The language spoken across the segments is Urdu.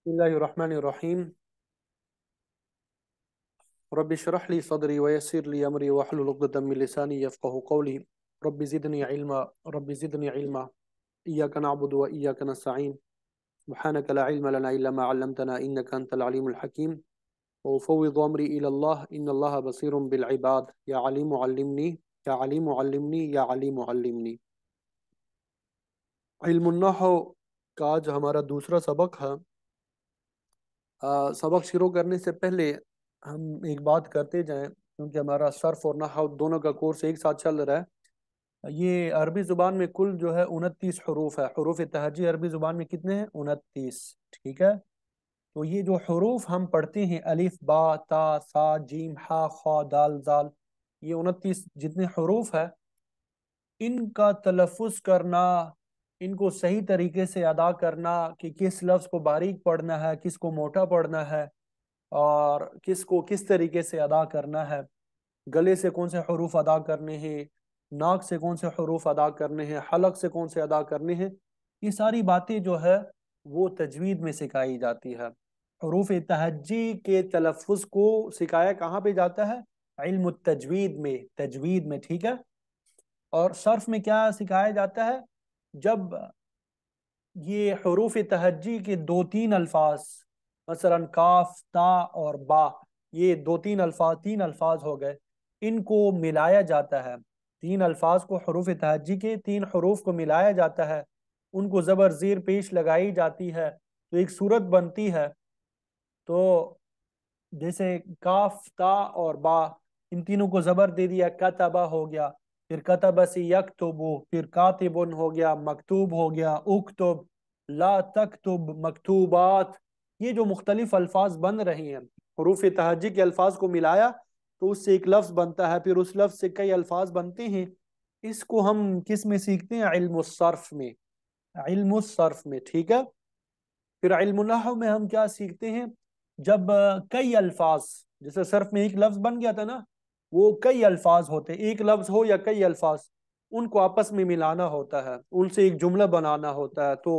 بسم الله الرحمن الرحيم رب اشرح لي صدري ويسر لي أمري واحلل عقدة من لساني يفقه قولي رب زدني علما رب زدني علما إياك نعبد وإياك نستعين سبحانك لا علم لنا إلا ما علمتنا إنك أنت العليم الحكيم وأفوض أمري إلى الله إن الله بصير بالعباد يا عليم علمني يا عليم علمني يا عليم علمني علم النحو كاج आज دوسرا سبق सबक سبق شروع کرنے سے پہلے ہم ایک بات کرتے جائیں کیونکہ ہمارا صرف اور نحو دونوں کا کورس ایک ساتھ چل رہا ہے یہ عربی زبان میں کل جو ہے انتیس حروف ہے حروف تہجی عربی زبان میں کتنے ہیں انتیس ٹھیک ہے تو یہ جو حروف ہم پڑھتے ہیں الف با تا سا جیم ہا خا دال زال یہ انتیس جتنے حروف ہے ان کا تلفظ کرنا ان کو صحیح طریقے سے ادا کرنا کہ کس لفظ کو باریک پڑھنا ہے کس کو موٹا پڑھنا ہے اور کس کو کس طریقے سے ادا کرنا ہے گلے سے کون سے حروف ادا کرنے ہیں ناک سے کون سے حروف ادا کرنے ہیں حلق سے کون سے ادا کرنے ہیں یہ ساری باتیں جو ہے وہ تجوید میں سکھائی جاتی ہے حروف تہجی کے تلفظ کو سکھایا کہاں پہ جاتا ہے علم التجوید میں تجوید میں ٹھیک ہے اور صرف میں کیا سکھایا جاتا ہے جب یہ حروف تہجی کے دو تین الفاظ مثلا کاف تا اور با یہ دو تین الفاظ تین الفاظ ہو گئے ان کو ملایا جاتا ہے تین الفاظ کو حروف تہجی کے تین حروف کو ملایا جاتا ہے ان کو زبر زیر پیش لگائی جاتی ہے تو ایک صورت بنتی ہے تو جیسے کاف تا اور با ان تینوں کو زبر دے دیا کتبہ ہو گیا پھر کتب سی یکتبو پھر کاتبن ہو گیا مکتوب ہو گیا اکتب لا تکتب مکتوبات یہ جو مختلف الفاظ بن رہے ہیں حروف تہجی کے الفاظ کو ملایا تو اس سے ایک لفظ بنتا ہے پھر اس لفظ سے کئی الفاظ بنتے ہیں اس کو ہم کس میں سیکھتے ہیں علم الصرف میں علم الصرف میں ٹھیک ہے پھر علم النحو میں ہم کیا سیکھتے ہیں جب کئی الفاظ جیسے صرف میں ایک لفظ بن گیا تھا نا وہ کئی الفاظ ہوتے ہیں ایک لفظ ہو یا کئی الفاظ ان کو آپس میں ملانا ہوتا ہے ان سے ایک جملہ بنانا ہوتا ہے تو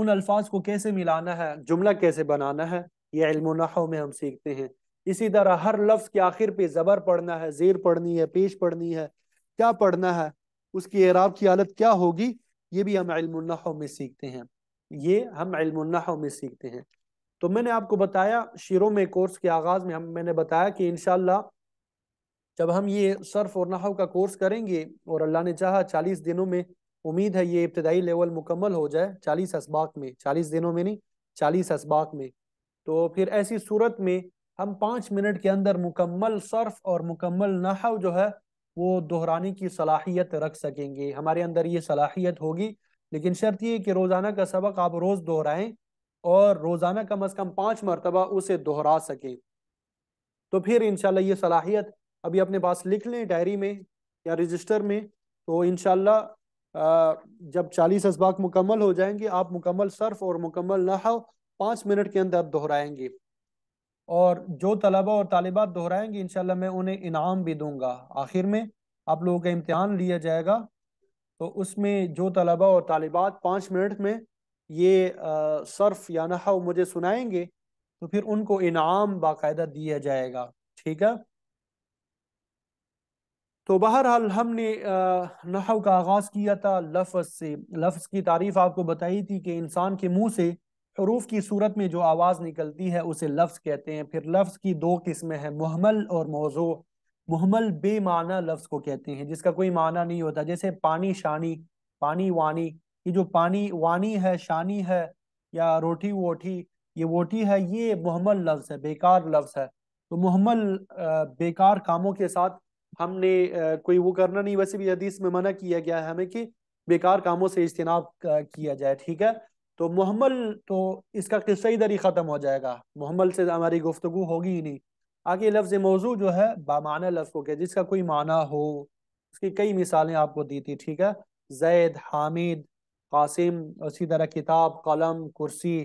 ان الفاظ کو کیسے ملانا ہے جملہ کیسے بنانا ہے یہ علم و نحو میں ہم سیکھتے ہیں اسی طرح ہر لفظ کے آخر پہ زبر پڑھنا ہے زیر پڑھنی ہے پیش پڑھنی ہے کیا پڑھنا ہے اس کی اعراب کی حالت کیا ہوگی یہ بھی ہم علم النحو میں سیکھتے ہیں یہ ہم علم النحو میں سیکھتے ہیں تو میں نے آپ کو بتایا شیروں میں کورس کے آغاز میں ہم میں نے بتایا کہ انشاءاللہ اللہ جب ہم یہ صرف اور نحو کا کورس کریں گے اور اللہ نے چاہا چالیس دنوں میں امید ہے یہ ابتدائی لیول مکمل ہو جائے چالیس اسباق میں چالیس دنوں میں نہیں چالیس اسباق میں تو پھر ایسی صورت میں ہم پانچ منٹ کے اندر مکمل صرف اور مکمل نحو جو ہے وہ دہرانے کی صلاحیت رکھ سکیں گے ہمارے اندر یہ صلاحیت ہوگی لیکن شرط یہ کہ روزانہ کا سبق آپ روز دہرائیں اور روزانہ کم از کم پانچ مرتبہ اسے دہرا سکیں تو پھر انشاءاللہ یہ صلاحیت ابھی اپنے پاس لکھ لیں ڈائری میں یا رجسٹر میں تو انشاءاللہ جب چالیس اسباق مکمل ہو جائیں گے آپ مکمل صرف اور مکمل نحو پانچ منٹ کے اندر دہرائیں گے اور جو طلبہ اور طالبات دہرائیں گے انشاءاللہ میں انہیں انعام بھی دوں گا آخر میں آپ لوگوں کا امتحان لیا جائے گا تو اس میں جو طلبہ اور طالبات پانچ منٹ میں یہ صرف یا نحو مجھے سنائیں گے تو پھر ان کو انعام باقاعدہ دیا جائے گا ٹھیک ہے تو بہرحال ہم نے نحو کا آغاز کیا تھا لفظ سے لفظ کی تعریف آپ کو بتائی تھی کہ انسان کے منہ سے حروف کی صورت میں جو آواز نکلتی ہے اسے لفظ کہتے ہیں پھر لفظ کی دو قسمیں ہیں محمل اور موضوع محمل بے معنی لفظ کو کہتے ہیں جس کا کوئی معنی نہیں ہوتا جیسے پانی شانی پانی وانی یہ جو پانی وانی ہے شانی ہے یا روٹی ووٹی یہ ووٹی ہے یہ محمل لفظ ہے بیکار لفظ ہے تو محمل بیکار کاموں کے ساتھ ہم نے کوئی وہ کرنا نہیں ویسے بھی حدیث میں منع کیا گیا ہے ہمیں کہ بیکار کاموں سے اجتناب کیا جائے ٹھیک ہے تو محمل تو اس کا قصہ ادھر ہی ختم ہو جائے گا محمل سے ہماری گفتگو ہوگی ہی نہیں آگے لفظ موضوع جو ہے بامانہ لفظ جس کا کوئی معنی ہو اس کی کئی مثالیں آپ کو دی تھی ٹھیک ہے زید حامد قاسم اسی طرح کتاب قلم کرسی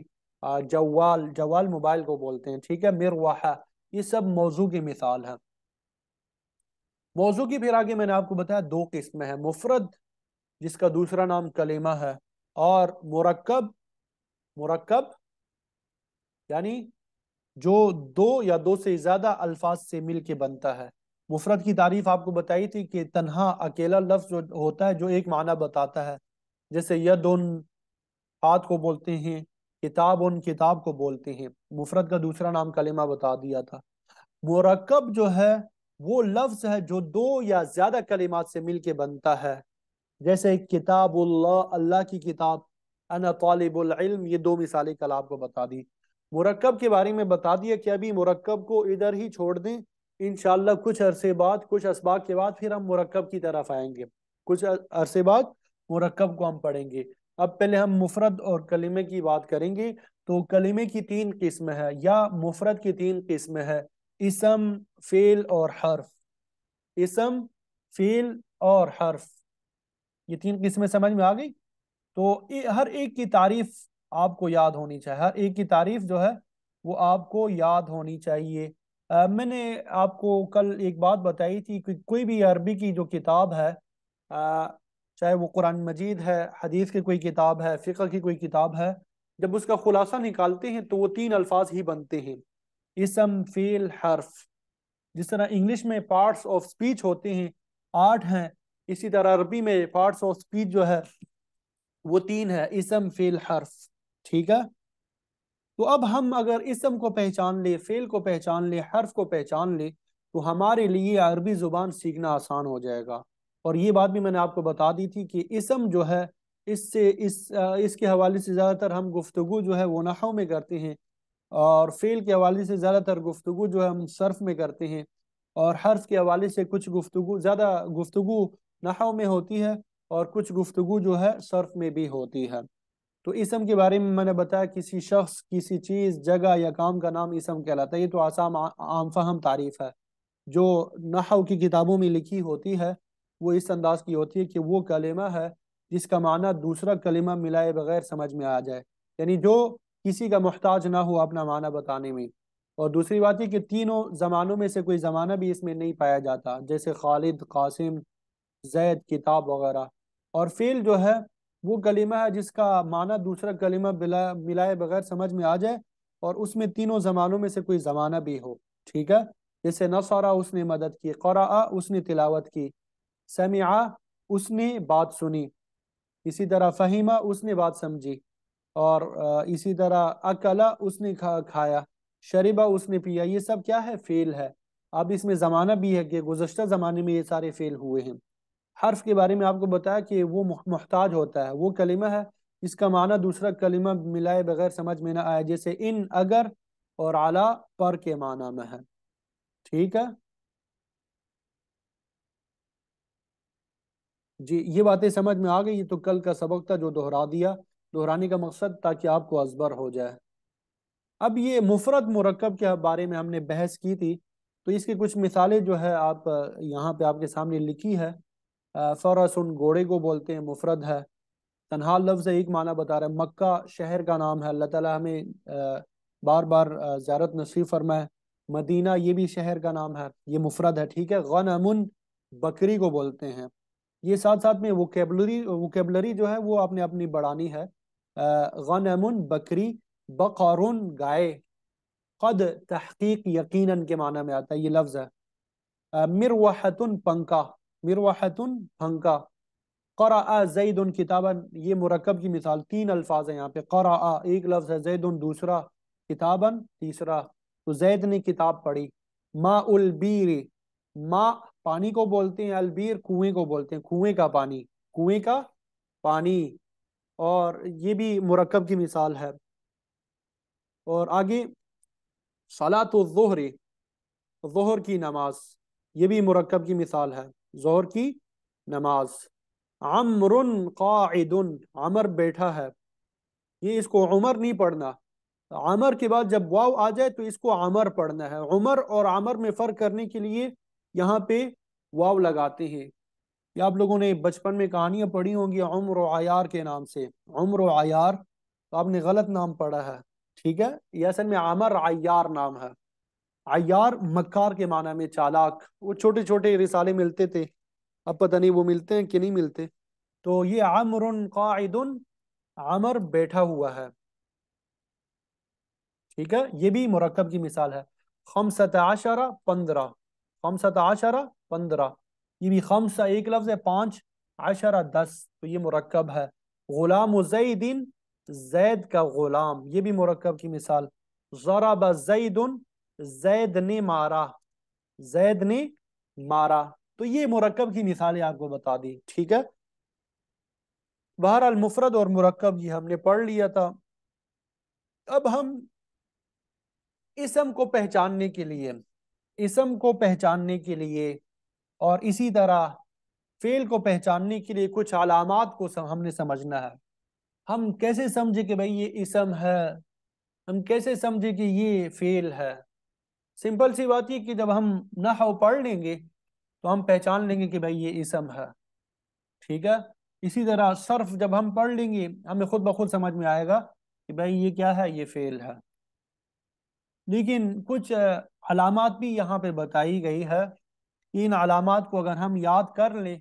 جوال جوال موبائل کو بولتے ہیں ٹھیک ہے مروحہ یہ سب موضوع کی مثال ہے موضوع کی پھر آگے میں نے آپ کو بتایا دو قسم ہے مفرد جس کا دوسرا نام کلیمہ ہے اور مرکب مرکب یعنی جو دو یا دو سے زیادہ الفاظ سے مل کے بنتا ہے مفرد کی تعریف آپ کو بتائی تھی کہ تنہا اکیلا لفظ جو ہوتا ہے جو ایک معنی بتاتا ہے جیسے ید ان ہاتھ کو بولتے ہیں کتاب ان کتاب کو بولتے ہیں مفرد کا دوسرا نام کلمہ بتا دیا تھا مرکب جو ہے وہ لفظ ہے جو دو یا زیادہ کلمات سے مل کے بنتا ہے جیسے کتاب اللہ اللہ کی کتاب انا طالب العلم یہ دو مثالیں کل آپ کو بتا دی مرکب کے بارے میں بتا دیا کہ ابھی مرکب کو ادھر ہی چھوڑ دیں انشاءاللہ کچھ عرصے بعد کچھ اسباق کے بعد پھر ہم مرکب کی طرف آئیں گے کچھ عرصے بعد مرکب کو ہم پڑھیں گے اب پہلے ہم مفرد اور کلمے کی بات کریں گے تو کلمے کی تین قسم ہے یا مفرد کی تین قسم ہے اسم فیل اور حرف اسم فیل اور حرف یہ تین قسمیں سمجھ میں آ گئی تو ہر ایک کی تعریف آپ کو یاد ہونی چاہیے ہر ایک کی تعریف جو ہے وہ آپ کو یاد ہونی چاہیے میں نے آپ کو کل ایک بات بتائی تھی کہ کوئی بھی عربی کی جو کتاب ہے چاہے وہ قرآن مجید ہے حدیث کی کوئی کتاب ہے فقہ کی کوئی کتاب ہے جب اس کا خلاصہ نکالتے ہیں تو وہ تین الفاظ ہی بنتے ہیں اسم فیل حرف جس طرح انگلش میں پارٹس آف سپیچ ہوتے ہیں آٹھ ہیں اسی طرح عربی میں پارٹس آف سپیچ جو ہے وہ تین ہے اسم فیل حرف ٹھیک ہے تو اب ہم اگر اسم کو پہچان لے فیل کو پہچان لے حرف کو پہچان لے تو ہمارے لیے عربی زبان سیکھنا آسان ہو جائے گا اور یہ بات بھی میں نے آپ کو بتا دی تھی کہ اسم جو ہے اس سے اس اس کے حوالے سے زیادہ تر ہم گفتگو جو ہے وہ نحو میں کرتے ہیں اور فیل کے حوالے سے زیادہ تر گفتگو جو ہے ہم صرف میں کرتے ہیں اور حرف کے حوالے سے کچھ گفتگو زیادہ گفتگو نحو میں ہوتی ہے اور کچھ گفتگو جو ہے صرف میں بھی ہوتی ہے تو اسم کے بارے میں میں نے بتایا کسی شخص کسی چیز جگہ یا کام کا نام اسم کہلاتا ہے یہ تو آسام عام فہم تعریف ہے جو نحو کی کتابوں میں لکھی ہوتی ہے وہ اس انداز کی ہوتی ہے کہ وہ کلمہ ہے جس کا معنی دوسرا کلمہ ملائے بغیر سمجھ میں آ جائے یعنی جو کسی کا محتاج نہ ہو اپنا معنی بتانے میں اور دوسری بات یہ کہ تینوں زمانوں میں سے کوئی زمانہ بھی اس میں نہیں پایا جاتا جیسے خالد قاسم زید کتاب وغیرہ اور فیل جو ہے وہ کلمہ ہے جس کا معنی دوسرا کلمہ بلا ملائے بغیر سمجھ میں آ جائے اور اس میں تینوں زمانوں میں سے کوئی زمانہ بھی ہو ٹھیک ہے جیسے نصارہ اس نے مدد کی قورا اس نے تلاوت کی سمعہ اس نے بات سنی اسی طرح فہیمہ اس نے بات سمجھی اور اسی طرح اکلا اس نے کھایا شریبہ اس نے پیا یہ سب کیا ہے فیل ہے اب اس میں زمانہ بھی ہے کہ گزشتہ زمانے میں یہ سارے فیل ہوئے ہیں حرف کے بارے میں آپ کو بتایا کہ وہ محتاج ہوتا ہے وہ کلمہ ہے اس کا معنی دوسرا کلمہ ملائے بغیر سمجھ میں نہ آیا جیسے ان اگر اور اعلیٰ پر کے معنی میں ہے ٹھیک ہے جی یہ باتیں سمجھ میں آ گئی تو کل کا سبق تھا جو دہرا دیا دہرانے کا مقصد تاکہ آپ کو ازبر ہو جائے اب یہ مفرد مرکب کے بارے میں ہم نے بحث کی تھی تو اس کی کچھ مثالیں جو ہے آپ یہاں پہ آپ کے سامنے لکھی ہے فرس ان گھوڑے کو بولتے ہیں مفرد ہے تنہا لفظ ایک معنی بتا رہے مکہ شہر کا نام ہے اللہ تعالیٰ ہمیں بار بار زیارت نصیب فرمائے مدینہ یہ بھی شہر کا نام ہے یہ مفرد ہے ٹھیک ہے غن امن بکری کو بولتے ہیں یہ ساتھ ساتھ میں وکیبلری وکیبلری جو ہے وہ آپ نے اپنی بڑھانی ہے غنمن بکری بقارون گائے قد تحقیق یقیناً کے معنی میں آتا ہے یہ لفظ ہے مروحتن پنکا مروحتن پنکا قرآدن کتابا یہ مرکب کی مثال تین الفاظ ہیں یہاں پہ قرآ ایک لفظ ہے زیدون دوسرا کتابا تیسرا تو زید نے کتاب پڑھی ما البیر ما پانی کو بولتے ہیں البیر کنویں کو بولتے ہیں کنویں کا پانی کنویں کا پانی اور یہ بھی مرکب کی مثال ہے اور آگے سالات الظہر ظہر کی نماز یہ بھی مرکب کی مثال ہے ظہر کی نماز عمر قاعد عمر بیٹھا ہے یہ اس کو عمر نہیں پڑھنا عمر کے بعد جب واو آ جائے تو اس کو عمر پڑھنا ہے عمر اور عمر میں فرق کرنے کے لیے یہاں پہ واو لگاتے ہیں یا آپ لوگوں نے بچپن میں کہانیاں پڑھی ہوں گی عمر و عیار کے نام سے عمر و عیار تو آپ نے غلط نام پڑھا ہے ٹھیک ہے یہ اصل میں عمر عیار نام ہے عیار مکار کے معنی میں چالاک وہ چھوٹے چھوٹے رسالے ملتے تھے اب پتہ نہیں وہ ملتے ہیں کہ نہیں ملتے تو یہ عمر قاعد عمر بیٹھا ہوا ہے ٹھیک ہے یہ بھی مرکب کی مثال ہے خمسط عشرہ پندرہ خمسط عشرہ پندرہ یہ بھی یعنی خمسہ ایک لفظ ہے پانچ عشرہ دس تو یہ مرکب ہے غلام زیدن زید کا غلام یہ بھی مرکب کی مثال ضرب زیدن زید زید نے نے مارا مارا تو یہ مرکب کی مثال آپ کو بتا دی ٹھیک ہے بہرحال مفرد اور مرکب یہ ہم نے پڑھ لیا تھا اب ہم اسم کو پہچاننے کے لیے اسم کو پہچاننے کے لیے اور اسی طرح فیل کو پہچاننے کے لیے کچھ علامات کو ہم نے سمجھنا ہے ہم کیسے سمجھے کہ بھئی یہ اسم ہے ہم کیسے سمجھے کہ یہ فیل ہے سمپل سی بات یہ کہ جب ہم نحو پڑھ لیں گے تو ہم پہچان لیں گے کہ بھئی یہ اسم ہے ٹھیک ہے اسی طرح صرف جب ہم پڑھ لیں گے ہمیں خود بخود سمجھ میں آئے گا کہ بھئی یہ کیا ہے یہ فیل ہے لیکن کچھ علامات بھی یہاں پہ بتائی گئی ہے ان علامات کو اگر ہم یاد کر لیں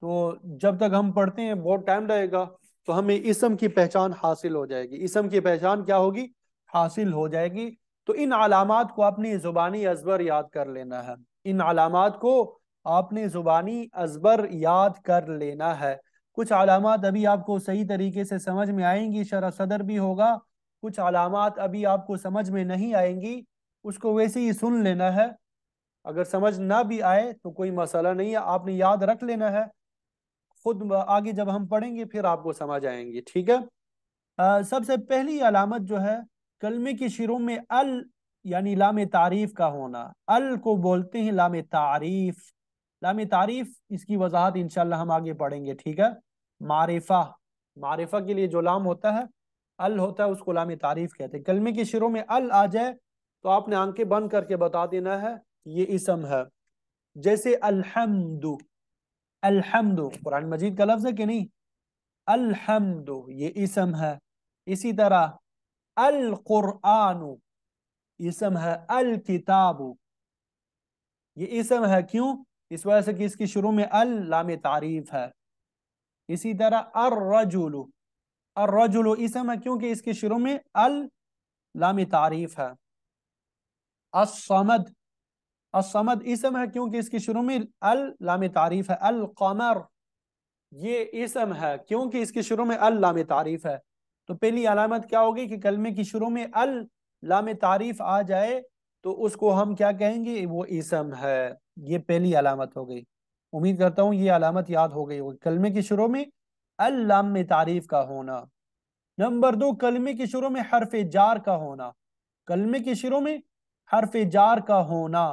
تو جب تک ہم پڑھتے ہیں بہت ٹائم رہے گا تو ہمیں اسم کی پہچان حاصل ہو جائے گی اسم کی پہچان کیا ہوگی حاصل ہو جائے گی تو ان علامات کو اپنی زبانی ازبر یاد کر لینا ہے ان علامات کو آپ نے زبانی ازبر یاد کر لینا ہے کچھ علامات ابھی آپ کو صحیح طریقے سے سمجھ میں آئیں گی شرح صدر بھی ہوگا کچھ علامات ابھی آپ کو سمجھ میں نہیں آئیں گی اس کو ویسے ہی سن لینا ہے اگر سمجھ نہ بھی آئے تو کوئی مسئلہ نہیں ہے آپ نے یاد رکھ لینا ہے خود آگے جب ہم پڑھیں گے پھر آپ کو سمجھ آئیں گے ٹھیک ہے سب سے پہلی علامت جو ہے کلمے کے شروع میں ال یعنی لام تعریف کا ہونا ال کو بولتے ہیں لام تعریف لام تعریف اس کی وضاحت انشاءاللہ ہم آگے پڑھیں گے ٹھیک ہے معرفہ معرفہ کے لیے جو لام ہوتا ہے ال ہوتا ہے اس کو لام تعریف کہتے ہیں کلمے کے شروع میں ال آ جائے تو آپ نے آنکھیں بند کر کے بتا دینا ہے یہ اسم ہے جیسے الحمد الحمد قرآن مجید کا لفظ ہے کہ نہیں الحمد یہ اسم ہے اسی طرح القرآن اسم ہے الکتاب یہ اسم ہے کیوں اس وجہ سے کہ اس کی شروع میں اللام تعریف ہے اسی طرح الرجل الرجل اسم ہے کیونکہ اس کی شروع میں اللام تعریف ہے الصمد السمد اسم ہے کیونکہ اس کی شروع میں اللام تعریف ہے القمر یہ اسم ہے کیونکہ اس کی شروع میں تعریف ہے تو پہلی علامت کیا ہوگی کہ کلمے کی شروع میں تعریف آ جائے تو اس کو ہم کیا کہیں گے وہ اسم ہے یہ پہلی علامت ہو گئی امید کرتا ہوں یہ علامت یاد ہو گئی ہوگی کلمے کی شروع میں اللام تعریف کا ہونا نمبر دو کلمے کی شروع میں حرف جار کا ہونا کلمے کی شروع میں حرف جار کا ہونا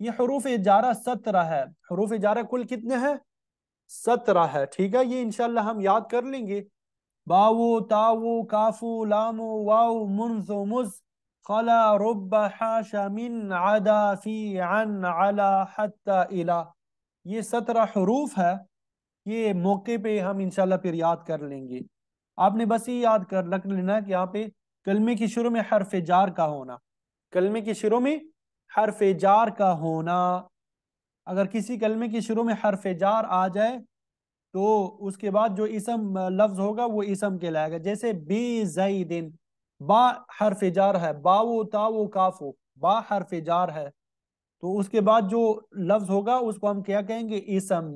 یہ حروف اجارہ سترہ ہے حروف اجارہ کل کتنے ہیں سترہ ہے ٹھیک ہے یہ انشاءاللہ ہم یاد کر لیں گے باو تاو کافو لامو واو منز الہ یہ سترہ حروف ہے یہ موقع پہ ہم انشاءاللہ پھر یاد کر لیں گے آپ نے بس یہ یاد کر رکھ لینا کہ یہاں پہ کلمے کی شروع میں حرف جار کا ہونا کلمے کی شروع میں حرف جار کا ہونا اگر کسی کلمے کے شروع میں حرف جار آ جائے تو اس کے بعد جو اسم لفظ ہوگا وہ اسم کے لائے گا جیسے بی زیدن دن با حرف جار ہے با و تا و کافو با حرف جار ہے تو اس کے بعد جو لفظ ہوگا اس کو ہم کیا کہیں گے اسم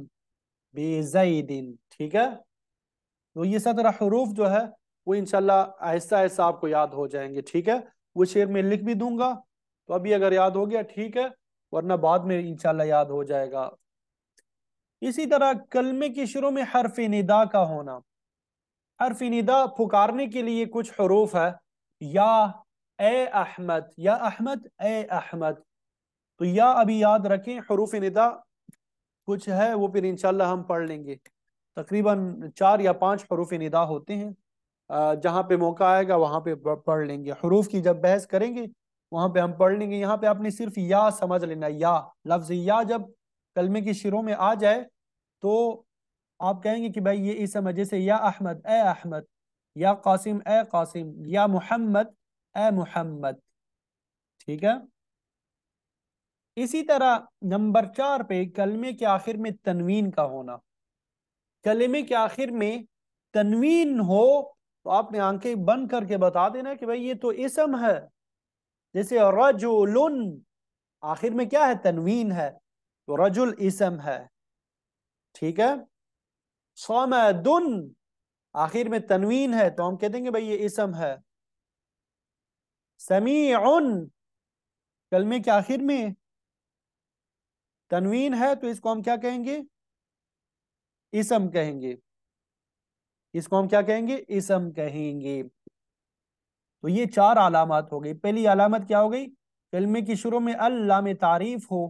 بے زیدن دن ٹھیک ہے تو یہ سترہ حروف جو ہے وہ انشاءاللہ آہستہ آہستہ آپ کو یاد ہو جائیں گے ٹھیک ہے وہ شیر میں لکھ بھی دوں گا تو ابھی اگر یاد ہو گیا ٹھیک ہے ورنہ بعد میں انشاءاللہ یاد ہو جائے گا اسی طرح کلمے کے شروع میں حرف ندا کا ہونا حرف ندا پکارنے کے لیے کچھ حروف ہے یا اے احمد یا احمد اے احمد تو یا ابھی یاد رکھیں حروف ندا کچھ ہے وہ پھر انشاءاللہ ہم پڑھ لیں گے تقریباً چار یا پانچ حروف ندا ہوتے ہیں جہاں پہ موقع آئے گا وہاں پہ پڑھ لیں گے حروف کی جب بحث کریں گے وہاں پہ ہم پڑھ لیں گے یہاں پہ آپ نے صرف یا سمجھ لینا یا لفظ یا جب کلمے کی شروع میں آ جائے تو آپ کہیں گے کہ بھائی یہ اسم ہے جیسے یا احمد اے احمد یا قاسم اے قاسم یا محمد اے محمد ٹھیک ہے اسی طرح نمبر چار پہ کلمے کے آخر میں تنوین کا ہونا کلمے کے آخر میں تنوین ہو تو آپ نے آنکھیں بند کر کے بتا دینا کہ بھائی یہ تو اسم ہے جیسے رجل آخر میں کیا ہے تنوین ہے تو رجل اسم ہے ٹھیک ہے سو آخر میں تنوین ہے تو ہم کہہ دیں گے بھائی یہ اسم ہے سمیع کلمے کے آخر میں تنوین ہے تو اس کو ہم کیا کہیں گے اسم کہیں گے اس کو ہم کیا کہیں گے اسم کہیں گے تو یہ چار علامات ہو گئی پہلی علامت کیا ہو گئی کلمے کے شروع میں علام تعریف ہو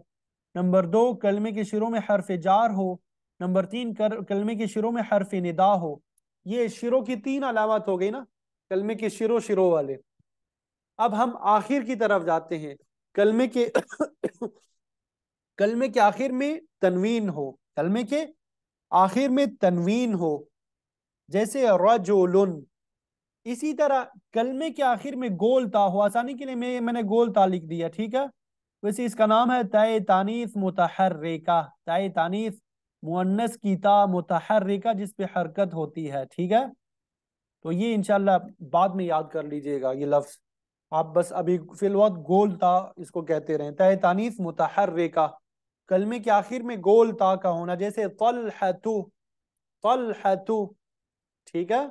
نمبر دو کلمے کے شروع میں حرف جار ہو نمبر تین کلمے کے شروع میں حرف ندا ہو یہ شروع کی تین علامات ہو گئی نا کلمے کے شروع شروع والے اب ہم آخر کی طرف جاتے ہیں کلمے کے کلمے کے آخر میں تنوین ہو کلمے کے آخر میں تنوین ہو جیسے رجولن اسی طرح کلمے کے آخر میں گول تا ہو آسانی کے میں نے گول تا لکھ دیا ٹھیک ہے ویسے اس کا نام ہے تے تانیف متحر ریکا طے مونس کی تا متحر ریکا جس پہ حرکت ہوتی ہے ٹھیک ہے تو یہ انشاءاللہ بعد میں یاد کر لیجئے گا یہ لفظ آپ بس ابھی فی الوقت گول تا اس کو کہتے رہے تہ تانیف متحر ریکا کلمے کے آخر میں گول تا کا ہونا جیسے طلحتو طلحتو ٹھیک ہے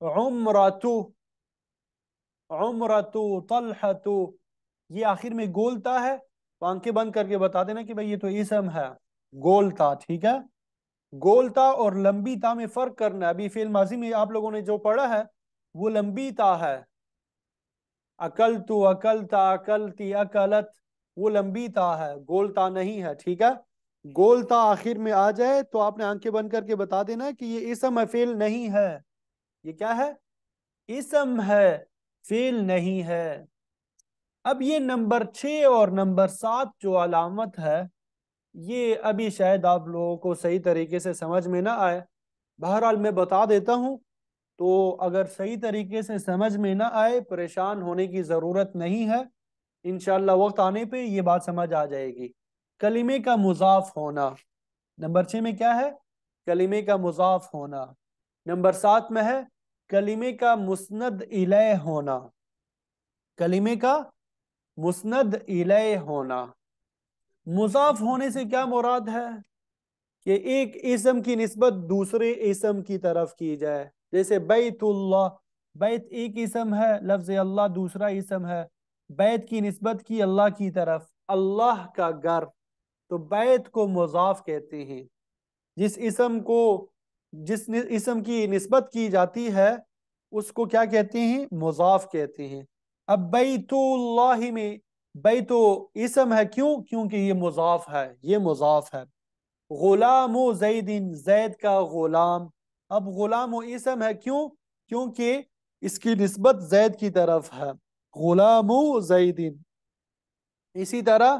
طلحتو یہ آخر میں گولتا ہے تو آنکھیں بند کر کے بتا دینا کہ بھئی یہ تو اسم ہے گولتا ٹھیک ہے گولتا اور لمبی تا میں فرق کرنا ہے ابھی فیل ماضی میں آپ لوگوں نے جو پڑھا ہے وہ لمبی تا ہے اکلتو اکلتا اکلتی اکلت وہ لمبی تا ہے گولتا نہیں ہے ٹھیک ہے گولتا آخر میں آ جائے تو آپ نے آنکھیں بند کر کے بتا دینا کہ یہ اسم فیل نہیں ہے یہ کیا ہے اسم ہے فیل نہیں ہے اب یہ نمبر چھ اور نمبر سات جو علامت ہے یہ ابھی شاید آپ لوگوں کو صحیح طریقے سے سمجھ میں نہ آئے بہرحال میں بتا دیتا ہوں تو اگر صحیح طریقے سے سمجھ میں نہ آئے پریشان ہونے کی ضرورت نہیں ہے انشاءاللہ وقت آنے پہ یہ بات سمجھ آ جائے گی کلمے کا مضاف ہونا نمبر چھ میں کیا ہے کلمے کا مضاف ہونا نمبر سات میں ہے کلمے کا مسند ہونا کلمے کا مسند ہونا مضاف ہونے سے کیا مراد ہے کہ ایک اسم کی نسبت دوسرے اسم کی طرف کی جائے جیسے بیت اللہ بیت ایک اسم ہے لفظ اللہ دوسرا اسم ہے بیت کی نسبت کی اللہ کی طرف اللہ کا گھر تو بیت کو مضاف کہتے ہیں جس اسم کو جس اسم کی نسبت کی جاتی ہے اس کو کیا کہتے ہیں مضاف کہتے ہیں اب بیت اللہ میں بیت اسم ہے کیوں کیونکہ یہ مضاف ہے یہ مضاف ہے غلام و زی زید کا غلام اب غلام و اسم ہے کیوں کیونکہ اس کی نسبت زید کی طرف ہے غلام و زئی اسی طرح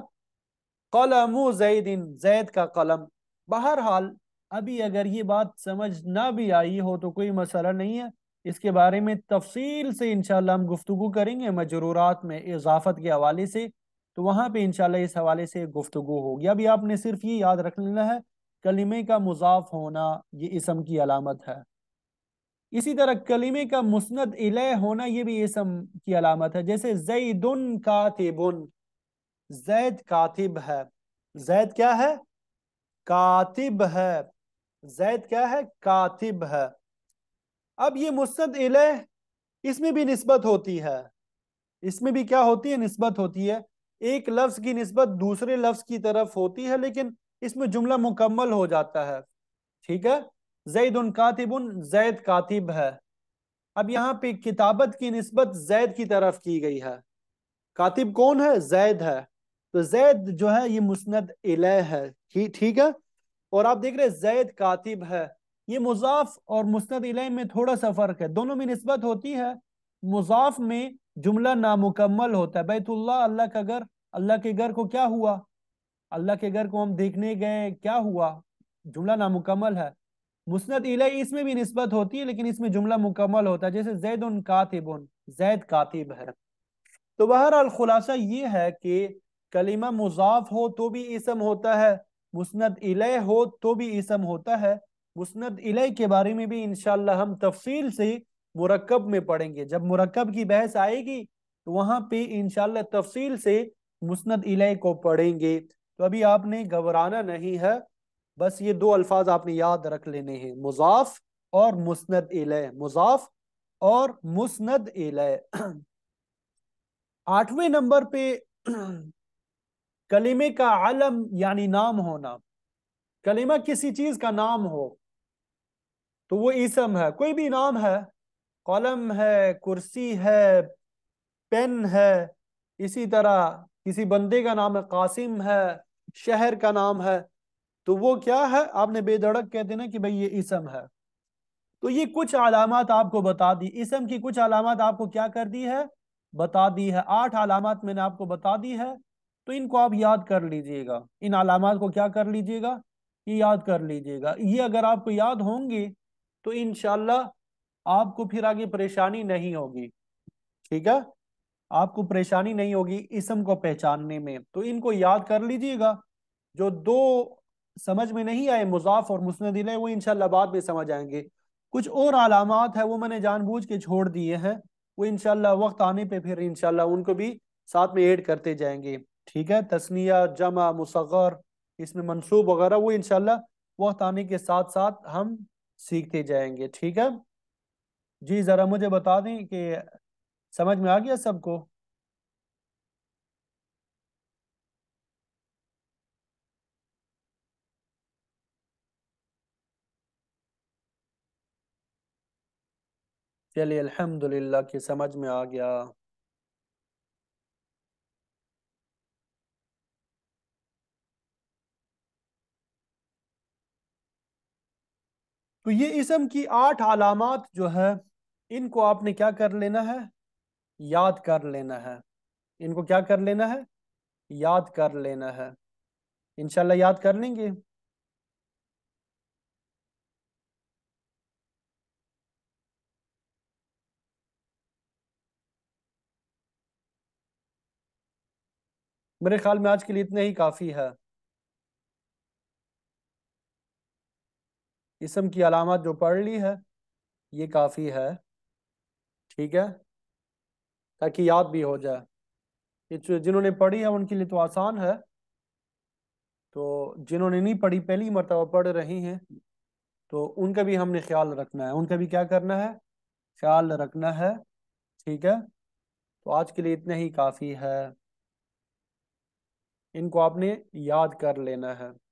قلم و زید زید کا قلم بہرحال ابھی اگر یہ بات سمجھ نہ بھی آئی ہو تو کوئی مسئلہ نہیں ہے اس کے بارے میں تفصیل سے انشاءاللہ ہم گفتگو کریں گے مجرورات میں اضافت کے حوالے سے تو وہاں پہ انشاءاللہ اس حوالے سے گفتگو ہوگی ابھی آپ نے صرف یہ یاد رکھ لینا ہے کلمے کا مضاف ہونا یہ اسم کی علامت ہے اسی طرح کلمے کا مسند علیہ ہونا یہ بھی اسم کی علامت ہے جیسے زیدن کاتبن زید کاتب ہے زید کیا ہے کاتب ہے زید کیا ہے کاتب ہے اب یہ مستد الہ اس میں بھی نسبت ہوتی ہے اس میں بھی کیا ہوتی ہے نسبت ہوتی ہے ایک لفظ کی نسبت دوسرے لفظ کی طرف ہوتی ہے لیکن اس میں جملہ مکمل ہو جاتا ہے ٹھیک ہے زید ان کاتب ان زید کاتب ہے اب یہاں پہ کتابت کی نسبت زید کی طرف کی گئی ہے کاتب کون ہے زید ہے تو زید جو ہے یہ مسند علیہ ہے ٹھیک ہے اور آپ دیکھ رہے زید کاتب ہے یہ مضاف اور مسند علیہ میں تھوڑا سا فرق ہے دونوں میں نسبت ہوتی ہے مضاف میں جملہ نامکمل ہوتا ہے بیت اللہ اللہ کا گھر اللہ کے گھر کو کیا ہوا اللہ کے گھر کو ہم دیکھنے گئے کیا ہوا جملہ نامکمل ہے مسند الہی اس میں بھی نسبت ہوتی ہے لیکن اس میں جملہ مکمل ہوتا ہے جیسے زید ان کاتب ان زید کاتب ہے تو بہرحال خلاصہ یہ ہے کہ کلمہ مضاف ہو تو بھی اسم ہوتا ہے مسند علیہ ہو تو بھی اسم ہوتا ہے مسند الہ کے بارے میں بھی انشاءاللہ ہم تفصیل سے مرکب میں پڑھیں گے جب مرکب کی بحث آئے گی تو وہاں پہ انشاءاللہ تفصیل سے مسند الہ کو پڑھیں گے تو ابھی آپ نے گھبرانا نہیں ہے بس یہ دو الفاظ آپ نے یاد رکھ لینے ہیں مضاف اور مسند الہ مضاف اور مسند الہ آٹھویں نمبر پہ کلمے کا علم یعنی نام ہونا کلمہ کسی چیز کا نام ہو تو وہ اسم ہے کوئی بھی نام ہے قلم ہے کرسی ہے پین ہے اسی طرح کسی بندے کا نام ہے قاسم ہے شہر کا نام ہے تو وہ کیا ہے آپ نے بے دھڑک کہتے نا کہ بھئی یہ اسم ہے تو یہ کچھ علامات آپ کو بتا دی اسم کی کچھ علامات آپ کو کیا کر دی ہے بتا دی ہے آٹھ علامات میں نے آپ کو بتا دی ہے تو ان کو آپ یاد کر لیجئے گا ان علامات کو کیا کر لیجئے گا یہ یاد کر لیجئے گا یہ اگر آپ کو یاد ہوں گے تو انشاءاللہ آپ کو پھر آگے پریشانی نہیں ہوگی ٹھیک ہے آپ کو پریشانی نہیں ہوگی اسم کو پہچاننے میں تو ان کو یاد کر لیجئے گا جو دو سمجھ میں نہیں آئے مضاف اور مسندل ہیں وہ انشاءاللہ بعد میں سمجھ آئیں گے کچھ اور علامات ہیں وہ میں نے جان بوجھ کے چھوڑ دیے ہیں وہ انشاءاللہ وقت آنے پہ پھر انشاءاللہ ان کو بھی ساتھ میں ایڈ کرتے جائیں گے ٹھیک ہے تسنیہ جمع مصغر اس میں منصوب وغیرہ وہ انشاءاللہ وقت آنے کے ساتھ ساتھ ہم سیکھتے جائیں گے ٹھیک ہے جی ذرا مجھے بتا دیں کہ سمجھ میں آ گیا سب کو چلیے الحمد للہ کہ سمجھ میں آ گیا تو یہ اسم کی آٹھ علامات جو ہے ان کو آپ نے کیا کر لینا ہے یاد کر لینا ہے ان کو کیا کر لینا ہے یاد کر لینا ہے انشاءاللہ یاد کر لیں گے میرے خیال میں آج کے لیے اتنے ہی کافی ہے اسم کی علامات جو پڑھ لی ہے یہ کافی ہے ٹھیک ہے تاکہ یاد بھی ہو جائے جنہوں نے پڑھی ہے ان کے لیے تو آسان ہے تو جنہوں نے نہیں پڑھی پہلی مرتبہ پڑھ رہی ہیں تو ان کا بھی ہم نے خیال رکھنا ہے ان کا بھی کیا کرنا ہے خیال رکھنا ہے ٹھیک ہے تو آج کے لیے اتنا ہی کافی ہے ان کو آپ نے یاد کر لینا ہے